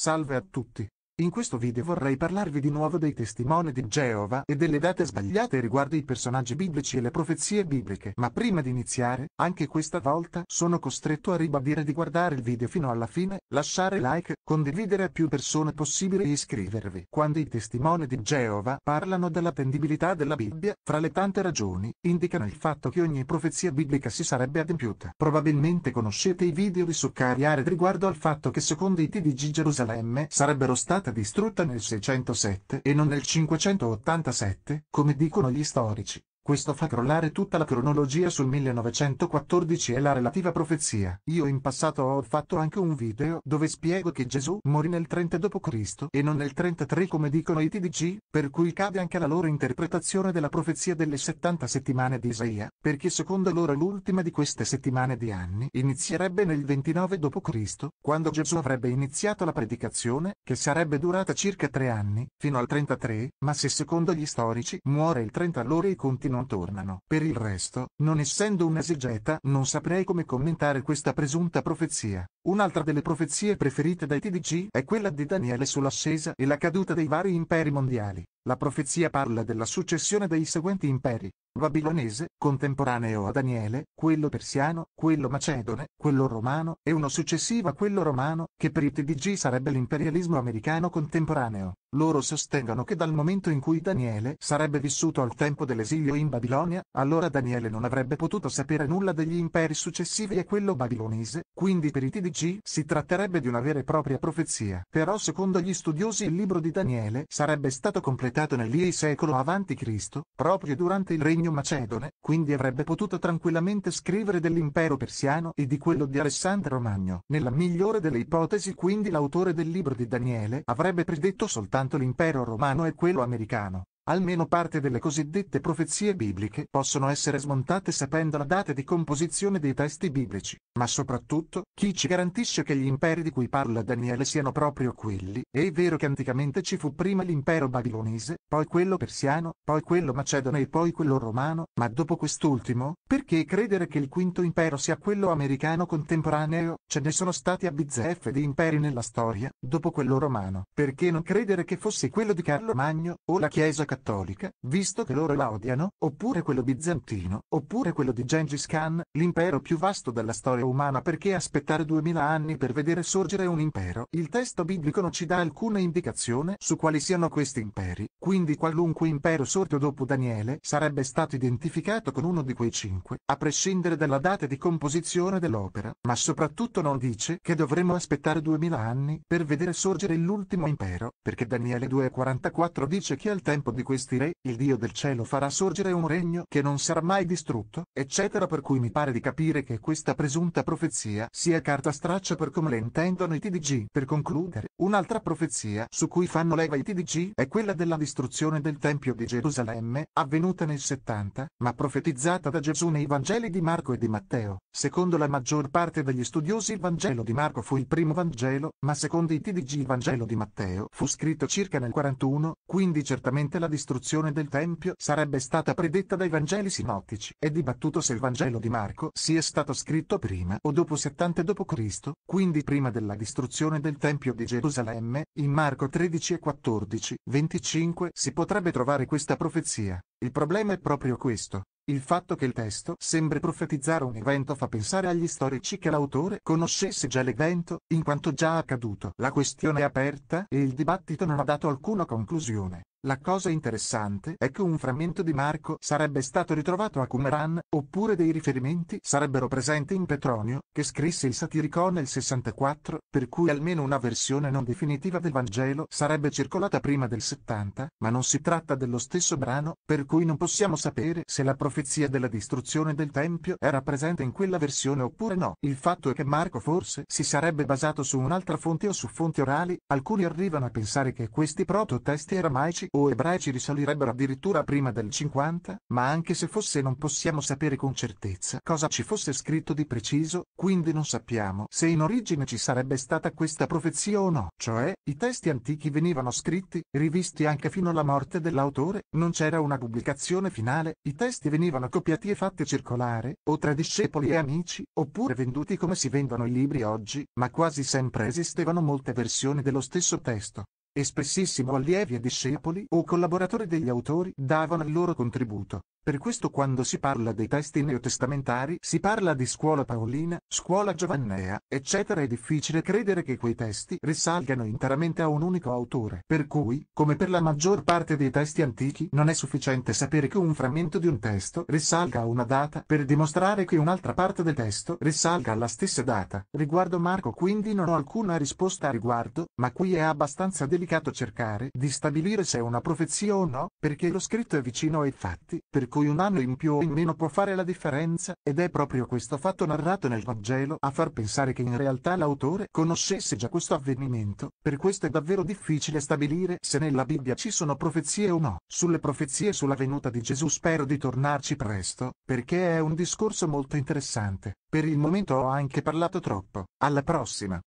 Salve a tutti. In questo video vorrei parlarvi di nuovo dei testimoni di Geova e delle date sbagliate riguardo i personaggi biblici e le profezie bibliche. Ma prima di iniziare, anche questa volta, sono costretto a ribadire di guardare il video fino alla fine, lasciare like, condividere a più persone possibile e iscrivervi. Quando i testimoni di Geova parlano dell'attendibilità della Bibbia, fra le tante ragioni, indicano il fatto che ogni profezia biblica si sarebbe adempiuta. Probabilmente conoscete i video di Succariare riguardo al fatto che secondo i TDG Gerusalemme sarebbero state stata distrutta nel 607 e non nel 587, come dicono gli storici. Questo fa crollare tutta la cronologia sul 1914 e la relativa profezia. Io in passato ho fatto anche un video dove spiego che Gesù morì nel 30 d.C. e non nel 33 come dicono i TDG, per cui cade anche la loro interpretazione della profezia delle 70 settimane di Isaia, perché secondo loro l'ultima di queste settimane di anni inizierebbe nel 29 d.C., quando Gesù avrebbe iniziato la predicazione, che sarebbe durata circa tre anni, fino al 33, ma se secondo gli storici muore il 30 allora i continuano non tornano. Per il resto, non essendo un esegeta, non saprei come commentare questa presunta profezia. Un'altra delle profezie preferite dai TDC è quella di Daniele sull'ascesa e la caduta dei vari imperi mondiali. La profezia parla della successione dei seguenti imperi babilonese, contemporaneo a Daniele, quello persiano, quello macedone, quello romano, e uno successivo a quello romano, che per i TDG sarebbe l'imperialismo americano contemporaneo. Loro sostengono che dal momento in cui Daniele sarebbe vissuto al tempo dell'esilio in Babilonia, allora Daniele non avrebbe potuto sapere nulla degli imperi successivi a quello babilonese, quindi per i TDG si tratterebbe di una vera e propria profezia. Però secondo gli studiosi il libro di Daniele sarebbe stato completato nel secolo a.C., proprio durante il regno regno macedone, quindi avrebbe potuto tranquillamente scrivere dell'impero persiano e di quello di Alessandro Magno. Nella migliore delle ipotesi quindi l'autore del libro di Daniele avrebbe predetto soltanto l'impero romano e quello americano almeno parte delle cosiddette profezie bibliche possono essere smontate sapendo la data di composizione dei testi biblici, ma soprattutto, chi ci garantisce che gli imperi di cui parla Daniele siano proprio quelli? È vero che anticamente ci fu prima l'impero babilonese, poi quello persiano, poi quello macedone e poi quello romano, ma dopo quest'ultimo, perché credere che il quinto impero sia quello americano contemporaneo? Ce ne sono stati a bizzeffe di imperi nella storia, dopo quello romano. Perché non credere che fosse quello di Carlo Magno, o la Chiesa cattolica? cattolica, visto che loro la odiano, oppure quello bizantino, oppure quello di Gengis Khan, l'impero più vasto della storia umana perché aspettare duemila anni per vedere sorgere un impero? Il testo biblico non ci dà alcuna indicazione su quali siano questi imperi, quindi qualunque impero sorto dopo Daniele sarebbe stato identificato con uno di quei cinque, a prescindere dalla data di composizione dell'opera, ma soprattutto non dice che dovremmo aspettare duemila anni per vedere sorgere l'ultimo impero, perché Daniele 2,44 dice che al tempo di questi re, il Dio del cielo farà sorgere un regno che non sarà mai distrutto, eccetera per cui mi pare di capire che questa presunta profezia sia carta straccia per come le intendono i TDG. Per concludere, un'altra profezia su cui fanno leva i TDG è quella della distruzione del Tempio di Gerusalemme, avvenuta nel 70, ma profetizzata da Gesù nei Vangeli di Marco e di Matteo. Secondo la maggior parte degli studiosi il Vangelo di Marco fu il primo Vangelo, ma secondo i TDG il Vangelo di Matteo fu scritto circa nel 41, quindi certamente la distruzione distruzione del Tempio sarebbe stata predetta dai Vangeli sinottici. È dibattuto se il Vangelo di Marco sia stato scritto prima o dopo 70 d.C., quindi prima della distruzione del Tempio di Gerusalemme, in Marco 13 e 14, 25 si potrebbe trovare questa profezia. Il problema è proprio questo. Il fatto che il testo sembri profetizzare un evento fa pensare agli storici che l'autore conoscesse già l'evento, in quanto già accaduto. La questione è aperta e il dibattito non ha dato alcuna conclusione. La cosa interessante è che un frammento di Marco sarebbe stato ritrovato a Qumran, oppure dei riferimenti sarebbero presenti in Petronio, che scrisse il Satiricon nel 64, per cui almeno una versione non definitiva del Vangelo sarebbe circolata prima del 70, ma non si tratta dello stesso brano, per cui non possiamo sapere se la profezia della distruzione del Tempio era presente in quella versione oppure no. Il fatto è che Marco forse si sarebbe basato su un'altra fonte o su fonti orali, alcuni arrivano a pensare che questi prototesti aramaici o ebraici risalirebbero addirittura prima del 50, ma anche se fosse non possiamo sapere con certezza cosa ci fosse scritto di preciso, quindi non sappiamo se in origine ci sarebbe stata questa profezia o no. Cioè, i testi antichi venivano scritti, rivisti anche fino alla morte dell'autore, non c'era una pubblicazione finale, i testi venivano copiati e fatti circolare, o tra discepoli e amici, oppure venduti come si vendono i libri oggi, ma quasi sempre esistevano molte versioni dello stesso testo e spessissimo allievi e discepoli o collaboratori degli autori davano il loro contributo. Per questo quando si parla dei testi neotestamentari si parla di scuola paolina, scuola giovannea, eccetera. È difficile credere che quei testi risalgano interamente a un unico autore. Per cui, come per la maggior parte dei testi antichi, non è sufficiente sapere che un frammento di un testo risalga a una data per dimostrare che un'altra parte del testo risalga alla stessa data. Riguardo Marco quindi non ho alcuna risposta a riguardo, ma qui è abbastanza delicato cercare di stabilire se è una profezia o no, perché lo scritto è vicino ai fatti, per cui cui un anno in più o in meno può fare la differenza, ed è proprio questo fatto narrato nel Vangelo a far pensare che in realtà l'autore conoscesse già questo avvenimento, per questo è davvero difficile stabilire se nella Bibbia ci sono profezie o no. Sulle profezie sulla venuta di Gesù spero di tornarci presto, perché è un discorso molto interessante. Per il momento ho anche parlato troppo. Alla prossima!